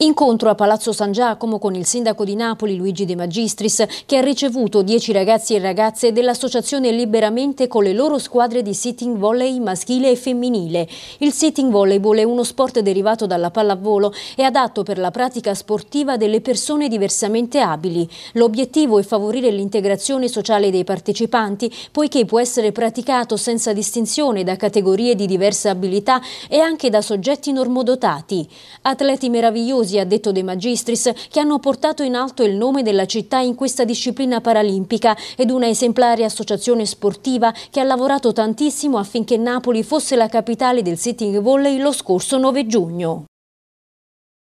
Incontro a Palazzo San Giacomo con il sindaco di Napoli Luigi De Magistris che ha ricevuto 10 ragazzi e ragazze dell'associazione Liberamente con le loro squadre di sitting volley maschile e femminile. Il sitting volleyball è uno sport derivato dalla pallavolo e adatto per la pratica sportiva delle persone diversamente abili. L'obiettivo è favorire l'integrazione sociale dei partecipanti poiché può essere praticato senza distinzione da categorie di diversa abilità e anche da soggetti normodotati. Atleti meravigliosi studiosi, a detto De Magistris, che hanno portato in alto il nome della città in questa disciplina paralimpica ed una esemplare associazione sportiva che ha lavorato tantissimo affinché Napoli fosse la capitale del sitting volley lo scorso 9 giugno.